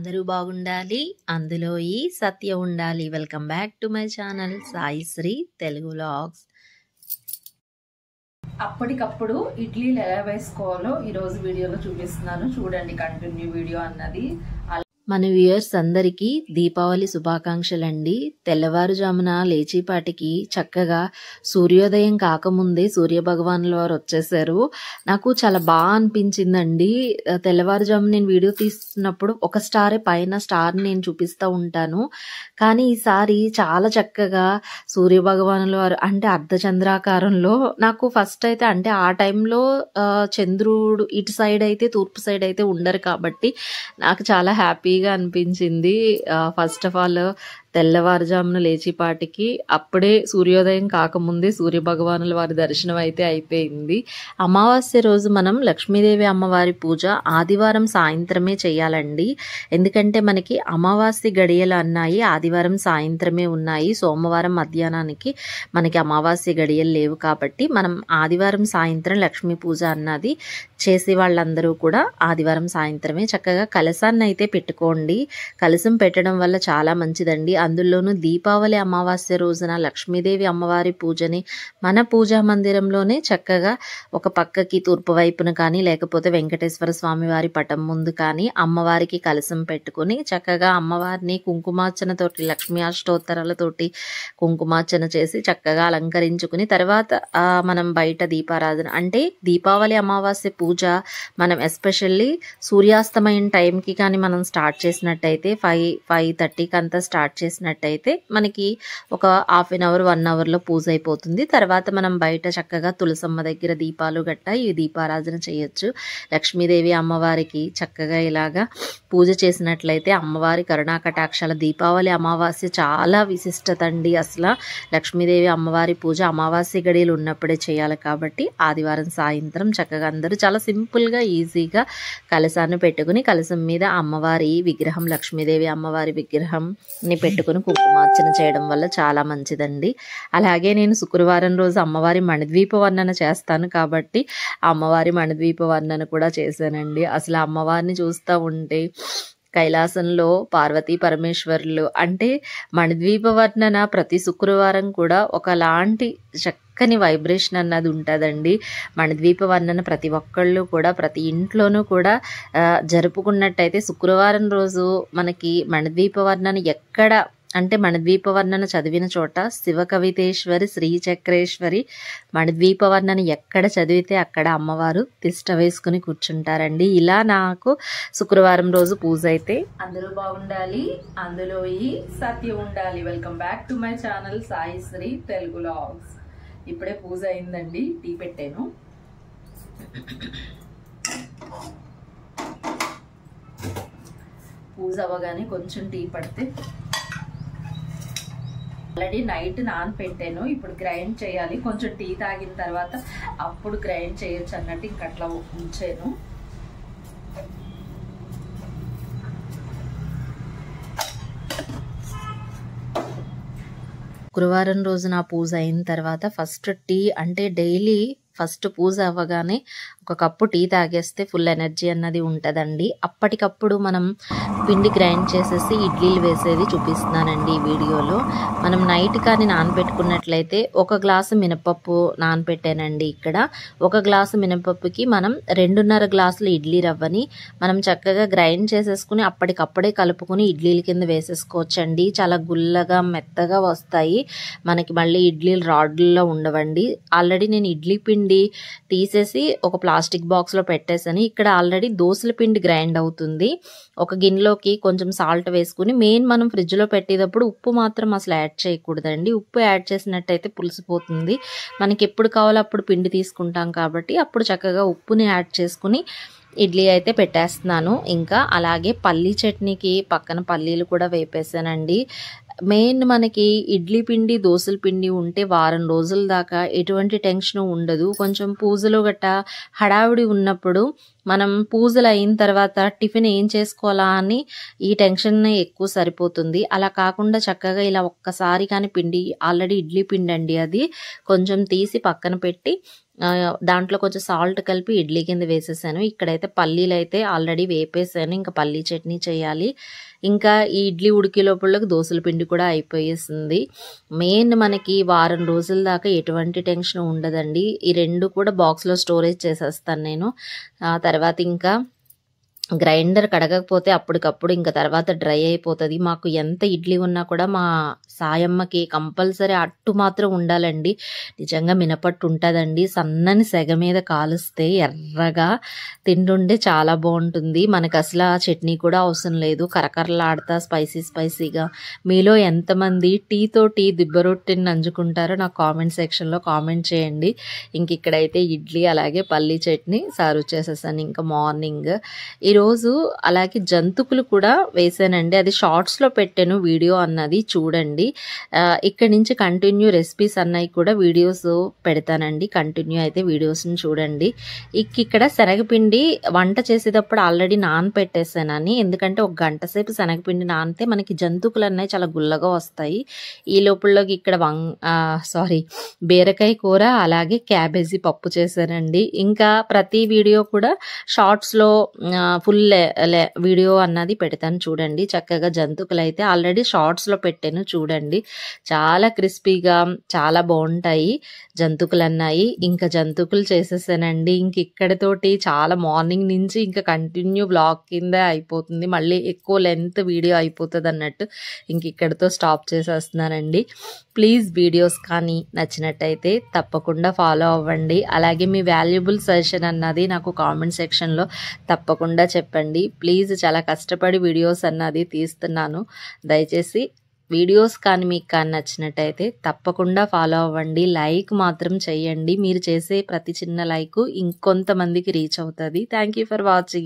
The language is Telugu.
అందరూ బాగుండాలి అందులో ఈ సత్య ఉండాలి welcome back to my channel Sai Sri Telugu vlogs అప్పటికప్పుడు ఇడ్లీలు ఎలా వేసుకోవాలో ఈరోజు వీడియోలో చూపిస్తున్నాను చూడండి కంటిన్యూ వీడియో అన్నది మన వ్యూయర్స్ అందరికీ దీపావళి శుభాకాంక్షలండి తెల్లవారుజామున లేచిపాటికి చక్కగా సూర్యోదయం కాకముందే సూర్యభగవానుల వారు వచ్చేసారు నాకు చాలా బాగా అనిపించిందండి తెల్లవారుజామున నేను వీడియో తీస్తున్నప్పుడు ఒక స్టారే పైన స్టార్ నేను చూపిస్తూ ఉంటాను కానీ ఈసారి చాలా చక్కగా సూర్యభగవానుల వారు అంటే అర్ధచంద్రాకారంలో నాకు ఫస్ట్ అయితే అంటే ఆ టైంలో చంద్రుడు ఇటు సైడ్ అయితే తూర్పు సైడ్ అయితే ఉండరు కాబట్టి నాకు చాలా హ్యాపీ హ్యాపీగా అనిపించింది ఫస్ట్ ఆఫ్ ఆల్ తెల్లవారుజామున లేచిపాటికి అప్పుడే సూర్యోదయం కాకముందే సూర్యభగవానుల వారి దర్శనం అయితే అయిపోయింది అమావాస్య రోజు మనం లక్ష్మీదేవి అమ్మవారి పూజ ఆదివారం సాయంత్రమే చేయాలండి ఎందుకంటే మనకి అమావాస్య గడియలు అన్నాయి ఆదివారం సాయంత్రమే ఉన్నాయి సోమవారం మధ్యాహ్నానికి మనకి అమావాస్య గడియలు లేవు కాబట్టి మనం ఆదివారం సాయంత్రం లక్ష్మీ పూజ అన్నది చేసే వాళ్ళందరూ కూడా ఆదివారం సాయంత్రమే చక్కగా కలసాన్ని అయితే పెట్టుకోండి కలసం పెట్టడం వల్ల చాలా మంచిదండి అందులోనూ దీపావళి అమావాస్య రోజున లక్ష్మీదేవి అమ్మవారి పూజని మన పూజా మందిరంలోనే చక్కగా ఒక పక్కకి తూర్పు వైపున కానీ లేకపోతే వెంకటేశ్వర స్వామి వారి పటం ముందు కానీ అమ్మవారికి కలసం పెట్టుకుని చక్కగా అమ్మవారిని కుంకుమార్చనతోటి లక్ష్మీ అష్టోత్తరాలతోటి కుంకుమార్చన చేసి చక్కగా అలంకరించుకుని తర్వాత మనం బయట దీపారాధన అంటే దీపావళి అమావాస్య పూజ మనం ఎస్పెషల్లీ సూర్యాస్తమైన టైంకి కానీ మనం స్టార్ట్ చేసినట్టయితే ఫైవ్ ఫైవ్ థర్టీకి అంతా స్టార్ట్ చేసి చేసినట్టయితే మనకి ఒక హాఫ్ ఎన్ అవర్ వన్ అవర్లో పూజ అయిపోతుంది తర్వాత మనం బయట చక్కగా తులసమ్మ దగ్గర దీపాలు గట్ట ఈ దీపారాధన చేయొచ్చు లక్ష్మీదేవి అమ్మవారికి చక్కగా ఇలాగా పూజ చేసినట్లయితే అమ్మవారి కరుణా కటాక్షాల దీపావళి అమావాస్య చాలా విశిష్టత అండి అసలు లక్ష్మీదేవి అమ్మవారి పూజ అమావాస్య గడియలు ఉన్నప్పుడే చేయాలి కాబట్టి ఆదివారం సాయంత్రం చక్కగా అందరూ చాలా సింపుల్గా ఈజీగా కలసాన్ని పెట్టుకుని కలసం మీద అమ్మవారి విగ్రహం లక్ష్మీదేవి అమ్మవారి విగ్రహంని పెట్టు పెట్టుకుని కుంకుమార్చన చేయడం వల్ల చాలా మంచిదండి అలాగే నేను శుక్రవారం రోజు అమ్మవారి మణిద్వీప వర్ణన చేస్తాను కాబట్టి అమ్మవారి మణిద్వీప వర్ణన కూడా చేశానండి అసలు అమ్మవారిని చూస్తూ ఉంటే కైలాసంలో పార్వతీ పరమేశ్వరులు అంటే వర్ణన ప్రతి శుక్రవారం కూడా ఒకలాంటి చక్కని వైబ్రేషన్ అన్నది ఉంటుందండి వర్ణన ప్రతి ఒక్కళ్ళు కూడా ప్రతి ఇంట్లోనూ కూడా జరుపుకున్నట్టయితే శుక్రవారం రోజు మనకి వర్ణన ఎక్కడ అంటే మణిద్వీపవర్ణన చదివిన చోట శివకవితేశ్వరి మన మణిద్వీపవర్ణన ఎక్కడ చదివితే అక్కడ అమ్మవారు తిష్ట వేసుకుని కూర్చుంటారండి ఇలా నాకు శుక్రవారం రోజు పూజ అయితే అందరూ బాగుండాలి అందులో ఈ సత్యం ఉండాలి welcome back to my channel Sai Sri Telugu vlogs ఇప్పుడే పూజ అయిందండి టీ పెట్టాను పూజ అవ్వగానే కొంచెం టీ పడితే ఆల్రెడీ నైట్ నానపెట్టాను ఇప్పుడు గ్రైండ్ చేయాలి కొంచెం టీ తాగిన తర్వాత అప్పుడు గ్రైండ్ చేయొచ్చు అన్నట్టు ఇంకట్లా ఉంచాను గురువారం రోజు నా పూజ అయిన తర్వాత ఫస్ట్ టీ అంటే డైలీ ఫస్ట్ పూజ అవ్వగానే ఒక కప్పు టీ తాగేస్తే ఫుల్ ఎనర్జీ అన్నది ఉంటుందండి అప్పటికప్పుడు మనం పిండి గ్రైండ్ చేసేసి ఇడ్లీలు వేసేది చూపిస్తున్నానండి ఈ వీడియోలో మనం నైట్ కానీ నానబెట్టుకున్నట్లయితే ఒక గ్లాసు మినపప్పు నానబెట్టానండి ఇక్కడ ఒక గ్లాసు మినపప్పుకి మనం రెండున్నర గ్లాసులు ఇడ్లీ రవ్వని మనం చక్కగా గ్రైండ్ చేసేసుకుని అప్పటికప్పుడే కలుపుకుని ఇడ్లీల కింద వేసేసుకోవచ్చండి చాలా గుల్లగా మెత్తగా వస్తాయి మనకి మళ్ళీ ఇడ్లీలు రాడ్లలో ఉండవండి ఆల్రెడీ నేను ఇడ్లీ పిండి తీసేసి ఒక ప్లాస్ ప్లాస్టిక్ బాక్స్లో పెట్టేసాను ఇక్కడ ఆల్రెడీ దోశల పిండి గ్రైండ్ అవుతుంది ఒక గిన్నెలోకి కొంచెం సాల్ట్ వేసుకుని మెయిన్ మనం ఫ్రిడ్జ్లో పెట్టేటప్పుడు ఉప్పు మాత్రం అసలు యాడ్ చేయకూడదండి ఉప్పు యాడ్ చేసినట్టయితే పులిసిపోతుంది మనకి ఎప్పుడు కావాలో అప్పుడు పిండి తీసుకుంటాం కాబట్టి అప్పుడు చక్కగా ఉప్పుని యాడ్ చేసుకుని ఇడ్లీ అయితే పెట్టేస్తున్నాను ఇంకా అలాగే పల్లీ చట్నీకి పక్కన పల్లీలు కూడా వేపేసానండి మెయిన్ మనకి ఇడ్లీ పిండి దోశల పిండి ఉంటే వారం రోజుల దాకా ఎటువంటి టెన్షన్ ఉండదు కొంచెం పూజలు గట్ట హడావిడి ఉన్నప్పుడు మనం పూజలు అయిన తర్వాత టిఫిన్ ఏం చేసుకోవాలా అని ఈ టెన్షన్ ఎక్కువ సరిపోతుంది అలా కాకుండా చక్కగా ఇలా ఒక్కసారి కానీ పిండి ఆల్రెడీ ఇడ్లీ పిండి అండి అది కొంచెం తీసి పక్కన పెట్టి దాంట్లో కొంచెం సాల్ట్ కలిపి ఇడ్లీ కింద వేసేసాను ఇక్కడైతే పల్లీలు అయితే ఆల్రెడీ వేపేసాను ఇంకా పల్లీ చట్నీ చేయాలి ఇంకా ఈ ఇడ్లీ ఉడికే లోపలకి దోశల పిండి కూడా అయిపోయేసింది మెయిన్ మనకి వారం రోజుల దాకా ఎటువంటి టెన్షన్ ఉండదండి ఈ రెండు కూడా బాక్స్లో స్టోరేజ్ చేసేస్తాను నేను తర్వాత ఇంకా గ్రైండర్ కడగకపోతే అప్పటికప్పుడు ఇంకా తర్వాత డ్రై అయిపోతుంది మాకు ఎంత ఇడ్లీ ఉన్నా కూడా మా సాయమ్మకి కంపల్సరీ అట్టు మాత్రం ఉండాలండి నిజంగా మినపట్టు ఉంటుందండి సన్నని సెగ మీద కాలుస్తే ఎర్రగా తింటుంటే చాలా బాగుంటుంది మనకు అసలు చట్నీ కూడా అవసరం లేదు కరకరలాడతా స్పైసీ స్పైసీగా మీలో ఎంతమంది టీతో టీ దిబ్బ రొట్టెని నంజుకుంటారో నాకు కామెంట్ సెక్షన్లో కామెంట్ చేయండి ఇంక ఇక్కడైతే ఇడ్లీ అలాగే పల్లీ చట్నీ సర్వ్ చేసేసాను ఇంకా మార్నింగ్ ఈరోజు ఈరోజు అలాగే జంతుకులు కూడా వేసానండి అది షార్ట్స్లో పెట్టాను వీడియో అన్నది చూడండి ఇక్కడి నుంచి కంటిన్యూ రెసిపీస్ అన్నవి కూడా వీడియోస్ పెడతానండి కంటిన్యూ అయితే వీడియోస్ని చూడండి ఇక్కడ శనగపిండి వంట చేసేటప్పుడు ఆల్రెడీ నాన్ పెట్టేసానని ఎందుకంటే ఒక గంట సేపు శనగపిండి నానితే మనకి జంతుకులు అన్నవి చాలా గుల్లగా వస్తాయి ఈ లోపలలోకి ఇక్కడ వంగ్ సారీ బీరకాయ కూర అలాగే క్యాబేజీ పప్పు చేశానండి ఇంకా ప్రతి వీడియో కూడా షార్ట్స్లో ఫుల్ వీడియో అన్నది పెడతాను చూడండి చక్కగా జంతుకులు అయితే ఆల్రెడీ షార్ట్స్లో పెట్టాను చూడండి చాలా క్రిస్పీగా చాలా బాగుంటాయి జంతుకులు అన్నాయి ఇంకా జంతుకులు చేసేసానండి ఇంక ఇక్కడతోటి చాలా మార్నింగ్ నుంచి ఇంకా కంటిన్యూ బ్లాగ్ కింద అయిపోతుంది మళ్ళీ ఎక్కువ లెంత్ వీడియో అయిపోతుంది అన్నట్టు ఇంక ఇక్కడతో స్టాప్ చేసేస్తున్నానండి ప్లీజ్ వీడియోస్ కానీ నచ్చినట్టయితే తప్పకుండా ఫాలో అవ్వండి అలాగే మీ వాల్యుబుల్ సజెషన్ అన్నది నాకు కామెంట్ సెక్షన్లో తప్పకుండా చెప్పండి ప్లీజ్ చాలా కష్టపడి వీడియోస్ అన్నది తీస్తున్నాను దయచేసి వీడియోస్ కానీ మీకు కానీ నచ్చినట్టయితే తప్పకుండా ఫాలో అవ్వండి లైక్ మాత్రం చేయండి మీరు చేసే ప్రతి చిన్న లైక్ ఇంకొంతమందికి రీచ్ అవుతుంది థ్యాంక్ యూ ఫర్ వాచింగ్